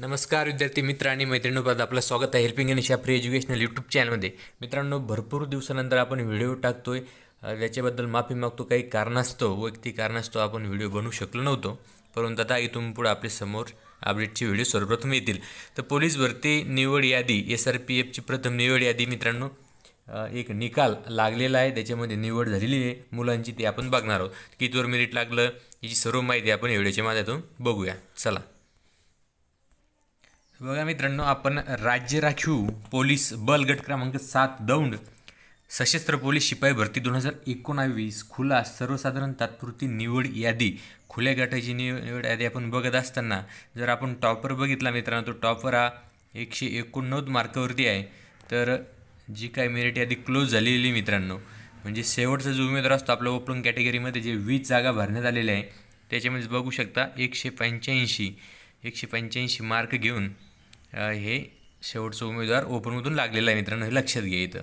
नमस्कार विद्यार्थी मित्र आणि मैत्रिणीपर्यंत आपलं स्वागत आहे helping an free educational YouTube चॅनलमध्ये मित्रांनो भरपूर दिवसानंतर आपण व्हिडिओ टाकतो आहे त्याच्याबद्दल माफी मागतो काही कारणास्तव वैयक्तिक कारणास्तव आपण व्हिडिओ बनवू शकलो नव्हतो परंतु आता इथून पुढे समोर अपडेटचे व्हिडिओ सर्वप्रथम येतील तर पोलीस भरती निवड यादी एस आर पी एफची प्रथम निवड यादी मित्रांनो एक निकाल लागलेला आहे त्याच्यामध्ये निवड झालेली आहे मुलांची ती आपण बघणार आहोत कितीवर मेरिट लागलं याची सर्व माहिती आपण व्हिडिओच्या माध्यमातून बघूया चला बघा मित्रांनो आपण राज्य राखीव पोलीस बल गट क्रमांक सात दौंड सशस्त्र पोलीस शिपाई भरती दोन हजार एकोणावीस खुला सर्वसाधारण तात्पुरती निवड यादी खुल्या गटाची निवड यादी आपण बघत असताना जर आपण टॉपर बघितला मित्रांनो तो टॉपर हा एकशे एकोणनव्वद मार्कावरती आहे तर जी काय मेरिट यादी क्लोज झालेली मित्रांनो म्हणजे शेवटचा जो उमेदवार असतो आपला ओपन कॅटेगरीमध्ये जे वीस जागा भरण्यात आलेल्या आहे त्याच्यामध्ये बघू शकता एकशे पंच्याऐंशी एकशे पंच्याऐंशी मार्क घेऊन हे शेवटचं उमेदवार ओपनमधून लागलेला आहे मित्रांनो हे लक्षात घ्या इथं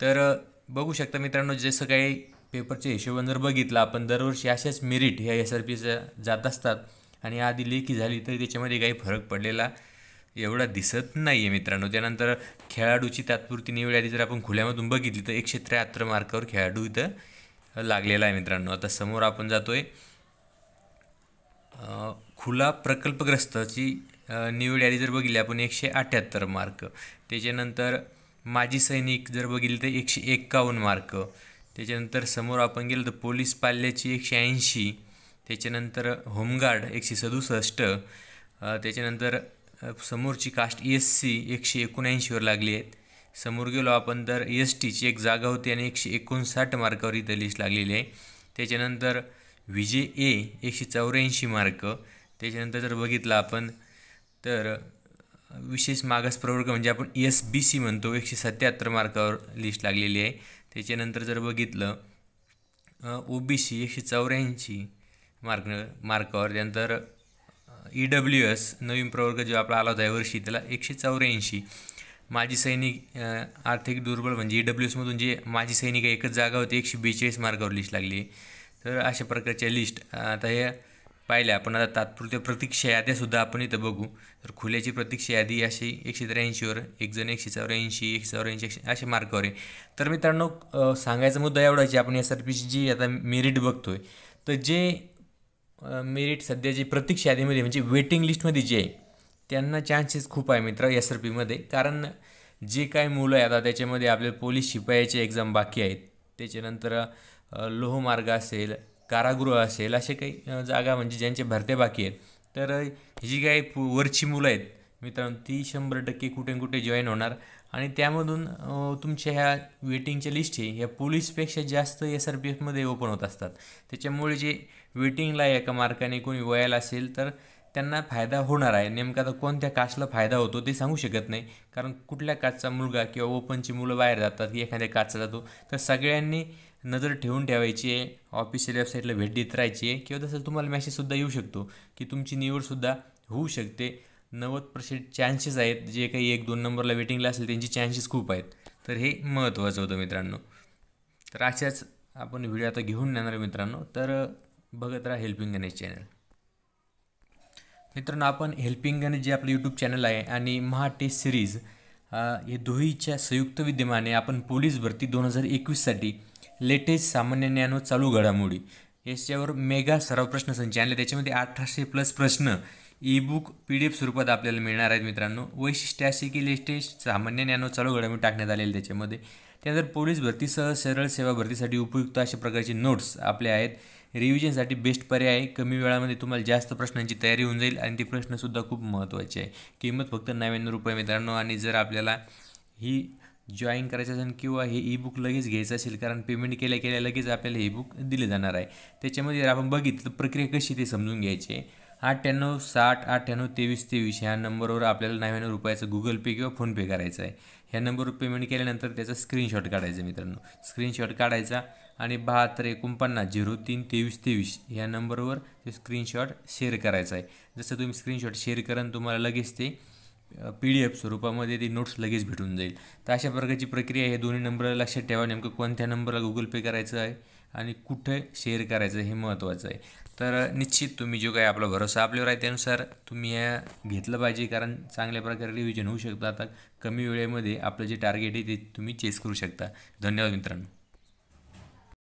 तर बघू शकता मित्रांनो जसं काही पेपरच्या हिशोबानं जर बघितलं आपण दरवर्षी अशाच मेरिट ह्या एस आर पीचं जात असतात आणि आधी लेखी झाली तरी त्याच्यामध्ये काही फरक पडलेला एवढा दिसत नाही आहे मित्रांनो त्यानंतर खेळाडूची तात्पुरती निवड आली जर आपण खुल्यामधून बघितली तर एकशे त्र्याहत्तर मार्कावर खेळाडू इथं लागलेला आहे मित्रांनो आता समोर आपण जातो आहे खुला प्रकल्पग्रस्तची न्यू जर बघितली आपण एकशे अठ्ठ्याहत्तर मार्क त्याच्यानंतर माजी सैनिक जर बघितले तर एकशे एक्कावन्न मार्क त्याच्यानंतर समोर आपण गेलो तर पोलीस पाल्याची एकशे ऐंशी त्याच्यानंतर होमगार्ड एकशे सदुसष्ट त्याच्यानंतर समोरची कास्ट एस सी एकशे एकोणऐंशीवर लागली आहेत समोर गेलो आपण तर एस टीची एक जागा होती आणि एकशे एकोणसाठ मार्कावर इथं लिस्ट लागलेली आहे त्याच्यानंतर विजय ए एकशे चौऱ्याऐंशी मार्क त्याच्यानंतर जर बघितलं आपण तर विशेष मागास प्रवर्ग म्हणजे आपण एस बी सी म्हणतो एकशे सत्याहत्तर मार्कावर लिस्ट लागलेली आहे त्याच्यानंतर जर बघितलं ओ बी सी एकशे चौऱ्याऐंशी मार्क मार्कावर त्यानंतर ई डब्ल्यू एस नवीन प्रवर्ग जो आपला आला होता यावर्षी त्याला एकशे चौऱ्याऐंशी माजी सैनिक आर्थिक दुर्बल म्हणजे ई e डब्ल्यू एसमधून जे माजी सैनिक एकच जागा होती एकशे बेचाळीस मार्कावर लिस्ट लागली तर अशा प्रकारच्या लिस्ट आता या पाहिल्या आपण आता तात्पुरत्या प्रतीक्षा याद्यासुद्धा आपण इथं बघू तर खुल्याची प्रतीक्षा यादी अशी एकशे त्र्याऐंशीवर एक जण एकशे चौऱ्याऐंशी एकशे चौऱ्याऐंशी एकशे अशा मार्कावर आहे तर मित्रांनो सांगायचा मुद्दा एवढाच आपण एस आर पीची जी आता मेरिट बघतोय तर जे मेरिट सध्या जे प्रतीक्षा यादीमध्ये म्हणजे वेटिंग लिस्टमध्ये जे आहे त्यांना चान्सेस खूप आहे मित्र एस आर पीमध्ये कारण जे काय मुलं आहे आता त्याच्यामध्ये आपले पोलीस शिपायाचे एक्झाम बाकी आहेत त्याच्यानंतर लोहमार्ग असेल कारागृह असेल असे काही जागा म्हणजे ज्यांचे भरते बाकी आहेत तर ही जी काही वरची मुलं आहेत मित्रांनो ती शंभर टक्के कुठे कुठे जॉईन होणार आणि त्यामधून तुमच्या ह्या वेटिंगच्या हे या पोलीसपेक्षा जास्त एस आर पी एफमध्ये ओपन होत असतात त्याच्यामुळे जे वेटिंगला एका मार्काने कोणी वयाला असेल तर त्यांना फायदा होणार आहे नेमका आता कोणत्या कास्टला फायदा होतो ते सांगू शकत नाही कारण कुठल्या कास्टचा मुलगा किंवा ओपनची मुलं बाहेर जातात की एखाद्या कास्टचा जातो तर सगळ्यांनी नजर ठेवून ठेवायची आहे ऑफिशियल वेबसाईटला भेट देत राहायची आहे किंवा तसं तुम्हाला मेसेजसुद्धा येऊ शकतो की तुमची निवडसुद्धा होऊ शकते नव्वद पर्सेंट चान्सेस आहेत जे काही एक दोन नंबरला वेटिंगला असेल त्यांची चान्सेस खूप आहेत तर हे महत्त्वाचं होतं मित्रांनो तर अशाच आपण व्हिडिओ आता घेऊन येणार आहे मित्रांनो तर बघत राहा हेल्पिंग गणेश चॅनल मित्रांनो आपण हेल्पिंग गणेश जे आपलं यूट्यूब चॅनल आहे आणि महा टेस्ट सिरीज हे दोहीच्या संयुक्त विद्यमाने आपण पोलीस भरती दोन हजार एकवीससाठी लेटेस्ट सामान्य ज्ञान चालू घडामोडी याच्यावर मेगा सराव संच आणले त्याच्यामध्ये अठराशे प्लस प्रश्न e book P D F स्वरूपात आपल्याला मिळणार आहेत मित्रांनो वैशिष्ट्य असे की लेटेस्ट सामान्य ज्ञान चालू घडामोडी टाकण्यात आलेले त्याच्यामध्ये त्यानंतर पोलीस भरतीसह सरळ सेवा भरतीसाठी उपयुक्त अशा प्रकारचे नोट्स आपले आहेत रिव्हिजनसाठी बेस्ट पर्याय आहे कमी वेळामध्ये तुम्हाला जास्त प्रश्नांची तयारी होऊन जाईल आणि ते प्रश्नसुद्धा खूप महत्त्वाचे आहे किंमत फक्त नव्याण्णव रुपये मित्रांनो आणि जर आपल्याला ही जॉईन करायचं असेल किंवा हे ई बुक लगेच घ्यायचं असेल कारण पेमेंट केल्या केल्या लगेच आपल्याला हे बुक दिले जाणार आहे त्याच्यामध्ये जर आपण बघितलं प्रक्रिया कशी ते समजून घ्यायची आहे अठ्ठ्याण्णव साठ अठ्ठ्याण्णव तेवीस तेवीस ह्या नंबरवर आपल्याला नव्याण्णव रुपयाचं गुगल पे किंवा फोनपे करायचं आहे ह्या नंबरवर पेमेंट केल्यानंतर त्याचा स्क्रीनशॉट काढायचा मित्रांनो स्क्रीनशॉट काढायचा आणि बहात्तर एकोणपन्नास झिरो तीन तेवीस तेवीस ह्या नंबरवर ते स्क्रीनशॉट शेअर करायचा आहे जसं तुम्ही स्क्रीनशॉट शेअर करा तुम्हाला लगेच ते पी डी एफ स्वरूपामध्ये ती नोट्स लगेच भेटून जाईल तर अशा प्रकारची प्रक्रिया हे दोन्ही नंबरला लक्षात ठेवा नेमकं कोणत्या नंबरला गुगल पे करायचं आहे आणि कुठे शेअर करायचं हे महत्त्वाचं आहे तर निश्चित तुम्ही जो काही आपला भरोसा आपल्यावर आहे त्यानुसार तुम्ही या घेतलं पाहिजे कारण चांगल्या प्रकारे रिव्हिजन होऊ शकतं आता कमी वेळेमध्ये आपलं जे टार्गेट आहे ते तुम्ही चेस करू शकता धन्यवाद मित्रांनो